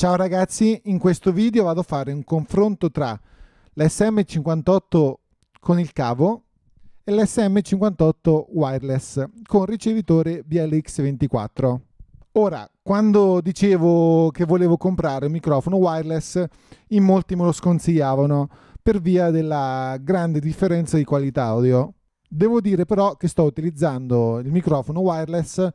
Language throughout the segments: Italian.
Ciao ragazzi, in questo video vado a fare un confronto tra l'SM58 con il cavo e l'SM58 wireless con ricevitore BLX24. Ora, quando dicevo che volevo comprare un microfono wireless, in molti me lo sconsigliavano per via della grande differenza di qualità audio. Devo dire però che sto utilizzando il microfono wireless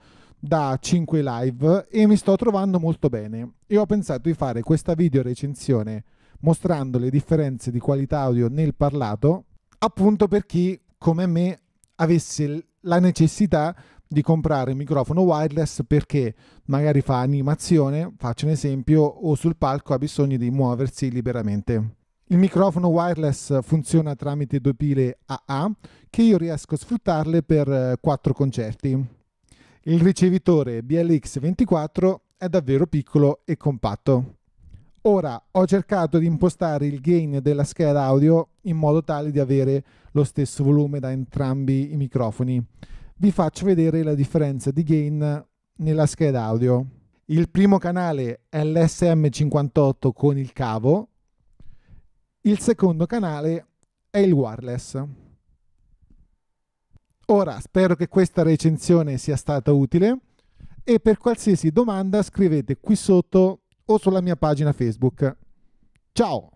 da 5 live e mi sto trovando molto bene e ho pensato di fare questa video recensione mostrando le differenze di qualità audio nel parlato appunto per chi come me avesse la necessità di comprare un microfono wireless perché magari fa animazione, faccio un esempio, o sul palco ha bisogno di muoversi liberamente. Il microfono wireless funziona tramite due pile AA che io riesco a sfruttarle per eh, quattro concerti. Il ricevitore BLX24 è davvero piccolo e compatto. Ora ho cercato di impostare il gain della scheda audio in modo tale di avere lo stesso volume da entrambi i microfoni. Vi faccio vedere la differenza di gain nella scheda audio. Il primo canale è l'SM58 con il cavo, il secondo canale è il wireless. Ora spero che questa recensione sia stata utile e per qualsiasi domanda scrivete qui sotto o sulla mia pagina Facebook. Ciao!